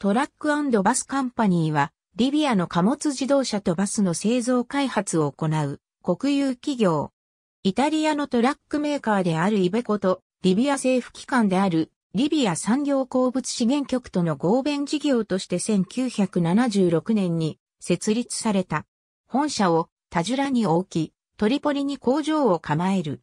トラックバスカンパニーは、リビアの貨物自動車とバスの製造開発を行う国有企業。イタリアのトラックメーカーであるイベコと、リビア政府機関であるリビア産業鉱物資源局との合弁事業として1976年に設立された。本社をタジュラに置き、トリポリに工場を構える。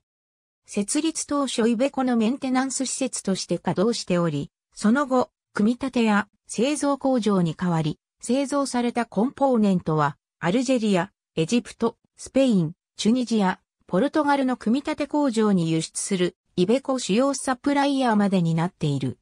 設立当初イベコのメンテナンス施設として稼働しており、その後、組み立てや製造工場に代わり、製造されたコンポーネントは、アルジェリア、エジプト、スペイン、チュニジア、ポルトガルの組み立て工場に輸出する、イベコ主要サプライヤーまでになっている。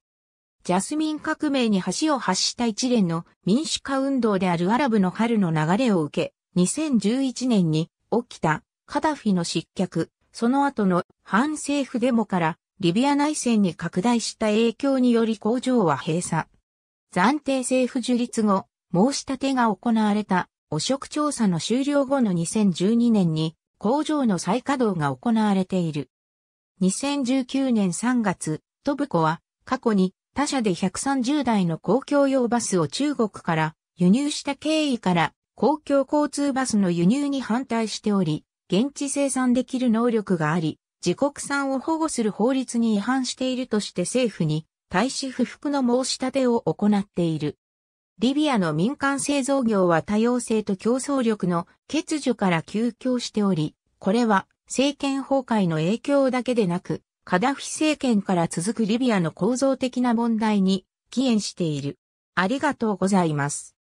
ジャスミン革命に橋を発した一連の民主化運動であるアラブの春の流れを受け、2011年に起きたカダフィの失脚、その後の反政府デモからリビア内戦に拡大した影響により工場は閉鎖。暫定政府樹立後、申し立てが行われた汚職調査の終了後の2012年に工場の再稼働が行われている。2019年3月、トブコは過去に他社で130台の公共用バスを中国から輸入した経緯から公共交通バスの輸入に反対しており、現地生産できる能力があり、自国産を保護する法律に違反しているとして政府に大使不服の申し立てを行っている。リビアの民間製造業は多様性と競争力の欠如から休業しており、これは政権崩壊の影響だけでなく、カダフィ政権から続くリビアの構造的な問題に起源している。ありがとうございます。